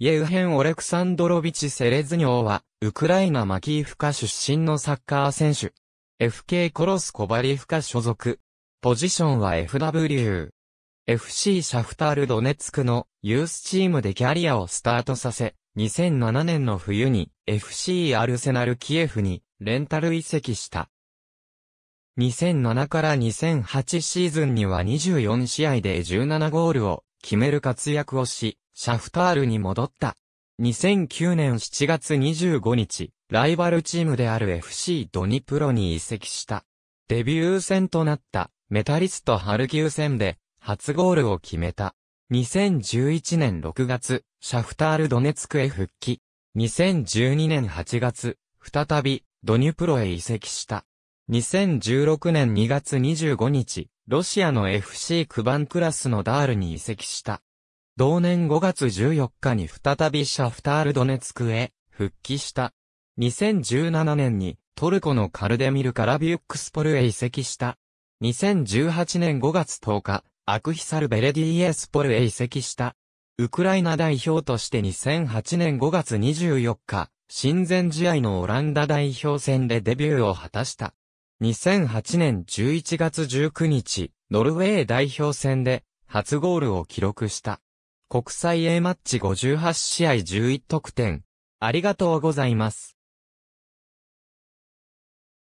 イェウヘン・オレクサンドロビチ・セレズニョーは、ウクライナマキーフカ出身のサッカー選手。FK コロスコバリフカ所属。ポジションは FW。FC シャフタールドネツクのユースチームでキャリアをスタートさせ、2007年の冬に FC アルセナルキエフにレンタル移籍した。2007から2008シーズンには24試合で17ゴールを決める活躍をし、シャフタールに戻った。2009年7月25日、ライバルチームである FC ドニプロに移籍した。デビュー戦となったメタリストハルキウ戦で初ゴールを決めた。2011年6月、シャフタールドネツクへ復帰。2012年8月、再びドニプロへ移籍した。2016年2月25日、ロシアの FC クバンクラスのダールに移籍した。同年5月14日に再びシャフタールドネツクへ復帰した。2017年にトルコのカルデミルカラビュックスポルへ移籍した。2018年5月10日、アクヒサルベレディエスポルへ移籍した。ウクライナ代表として2008年5月24日、親善試合のオランダ代表戦でデビューを果たした。2008年11月19日、ノルウェー代表戦で初ゴールを記録した。国際 A マッチ58試合11得点。ありがとうございます。